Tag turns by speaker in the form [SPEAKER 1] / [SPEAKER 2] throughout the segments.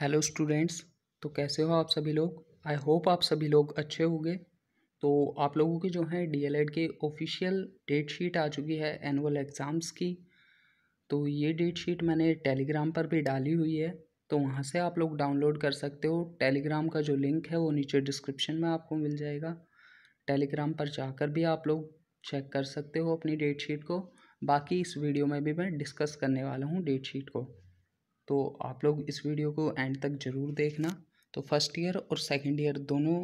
[SPEAKER 1] hello students तो कैसे हो आप सभी लोग आई होप आप सभी लोग अच्छे होंगे तो आप लोगों के जो है डीएलएड की ऑफिशियल डेट शीट आ चुकी है एनुअल एग्ज़ाम्स की तो ये डेट शीट मैंने टेलीग्राम पर भी डाली हुई है तो वहाँ से आप लोग डाउनलोड कर सकते हो टेलीग्राम का जो लिंक है वो नीचे डिस्क्रिप्शन में आपको मिल जाएगा टेलीग्राम पर जाकर भी आप लोग चेक कर सकते हो अपनी डेट शीट को बाकी इस वीडियो में भी मैं डिस्कस करने वाला हूँ डेट शीट को तो आप लोग इस वीडियो को एंड तक ज़रूर देखना तो फर्स्ट ईयर और सेकेंड ईयर दोनों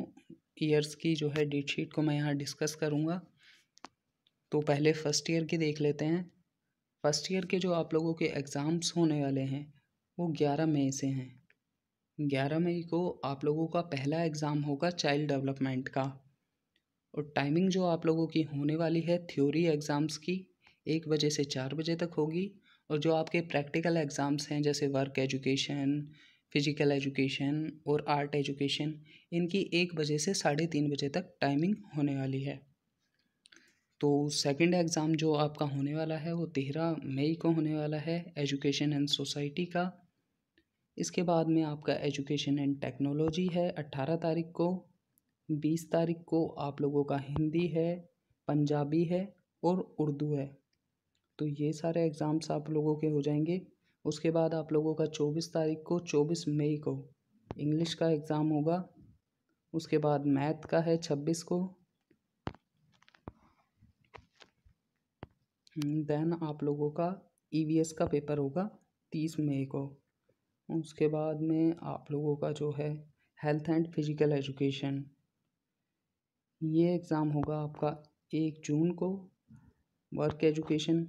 [SPEAKER 1] ईयर्स की जो है डेट शीट को मैं यहाँ डिस्कस करूँगा तो पहले फ़र्स्ट ईयर की देख लेते हैं फर्स्ट ईयर के जो आप लोगों के एग्ज़ाम्स होने वाले हैं वो ग्यारह मई से हैं ग्यारह मई को आप लोगों का पहला एग्ज़ाम होगा चाइल्ड डेवलपमेंट का और टाइमिंग जो आप लोगों की होने वाली है थ्योरी एग्ज़ाम्स की एक बजे से चार बजे तक होगी और जो आपके प्रैक्टिकल एग्ज़ाम्स हैं जैसे वर्क एजुकेशन फ़िज़िकल एजुकेशन और आर्ट एजुकेशन इनकी एक बजे से साढ़े तीन बजे तक टाइमिंग होने वाली है तो सेकंड एग्ज़ाम जो आपका होने वाला है वो तेरह मई को होने वाला है एजुकेशन एंड सोसाइटी का इसके बाद में आपका एजुकेशन एंड टेक्नोलॉजी है अट्ठारह तारीख को बीस तारीख को आप लोगों का हिंदी है पंजाबी है और उर्दू है तो ये सारे एग्ज़ाम्स आप लोगों के हो जाएंगे उसके बाद आप लोगों का चौबीस तारीख को चौबीस मई को इंग्लिश का एग्ज़ाम होगा उसके बाद मैथ का है छब्बीस को देन हम्म, आप लोगों का ई e का पेपर होगा तीस मई को उसके बाद में आप लोगों का जो है हेल्थ एंड फिजिकल एजुकेशन ये एग्ज़ाम होगा आपका एक जून को work education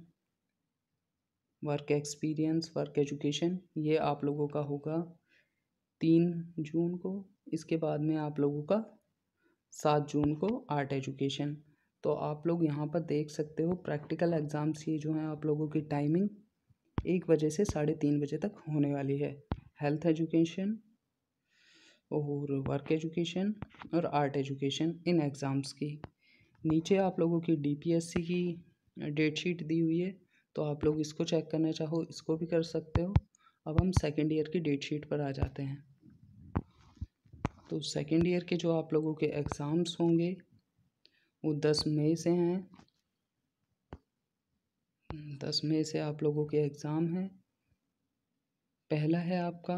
[SPEAKER 1] work experience work education ये आप लोगों का होगा तीन जून को इसके बाद में आप लोगों का सात जून को आर्ट एजुकेशन तो आप लोग यहाँ पर देख सकते हो प्रैक्टिकल एग्ज़ाम्स ये जो हैं आप लोगों की टाइमिंग एक बजे से साढ़े तीन बजे तक होने वाली है हेल्थ एजुकेशन और वर्क एजुकेशन और आर्ट एजुकेशन इन एग्ज़ाम्स की नीचे आप लोगों की डीपीएससी की डेट शीट दी हुई है तो आप लोग इसको चेक करना चाहो इसको भी कर सकते हो अब हम सेकेंड ईयर की डेट शीट पर आ जाते हैं तो सेकेंड ईयर के जो आप लोगों के एग्ज़ाम्स होंगे वो दस मई से हैं दस मई से आप लोगों के एग्ज़ाम हैं पहला है आपका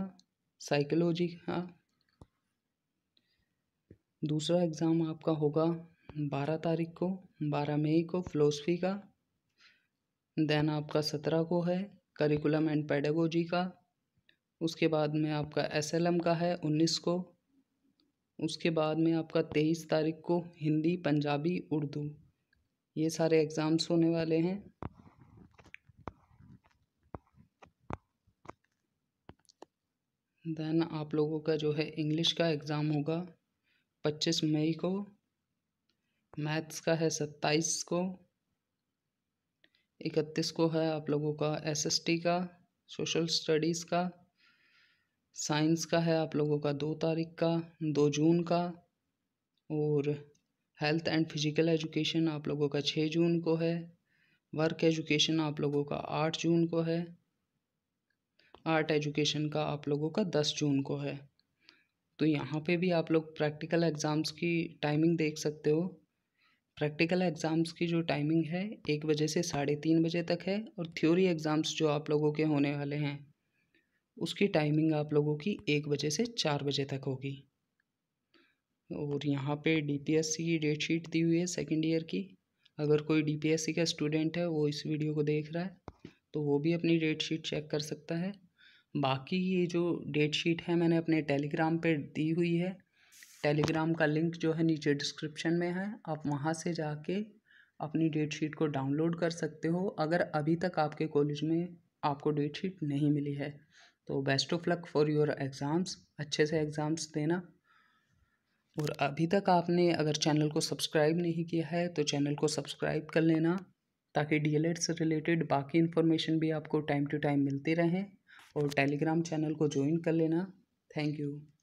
[SPEAKER 1] साइकोलॉजी का दूसरा एग्ज़ाम आपका होगा बारह तारीख को बारह मई को फ़िलोसफी का देन आपका सत्रह को है करिकुलम एंड पेडागोजी का उसके बाद में आपका एसएलएम का है उन्नीस को उसके बाद में आपका तेईस तारीख को हिंदी पंजाबी उर्दू ये सारे एग्ज़ाम्स होने वाले हैं देन आप लोगों का जो है इंग्लिश का एग्ज़ाम होगा पच्चीस मई को मैथ्स का है सत्ताईस को इकतीस को है आप लोगों का एसएसटी का सोशल स्टडीज़ का साइंस का है आप लोगों का दो तारीख का दो जून का और हेल्थ एंड फिजिकल एजुकेशन आप लोगों का छः जून को है वर्क एजुकेशन आप लोगों का आठ जून को है आर्ट एजुकेशन का आप लोगों का दस जून को है तो यहाँ पे भी आप लोग प्रैक्टिकल एग्ज़ाम्स की टाइमिंग देख सकते हो प्रैक्टिकल एग्ज़ाम्स की जो टाइमिंग है एक बजे से साढ़े तीन बजे तक है और थ्योरी एग्ज़ाम्स जो आप लोगों के होने वाले हैं उसकी टाइमिंग आप लोगों की एक बजे से चार बजे तक होगी और यहाँ पे डीपीएससी की डेट शीट दी हुई है सेकेंड ईयर की अगर कोई डीपीएससी का स्टूडेंट है वो इस वीडियो को देख रहा है तो वो भी अपनी डेट शीट चेक कर सकता है बाकी ये जो डेट शीट है मैंने अपने टेलीग्राम पर दी हुई है टेलीग्राम का लिंक जो है नीचे डिस्क्रिप्शन में है आप वहाँ से जाके अपनी डेट शीट को डाउनलोड कर सकते हो अगर अभी तक आपके कॉलेज में आपको डेट शीट नहीं मिली है तो best of luck for your exams अच्छे से एग्ज़ाम्स देना और अभी तक आपने अगर चैनल को सब्सक्राइब नहीं किया है तो चैनल को सब्सक्राइब कर लेना ताकि डी से रिलेटेड बाकी इन्फॉर्मेशन भी आपको टाइम टू टाइम मिलती रहें और टेलीग्राम चैनल को ज्वाइन कर लेना थैंक यू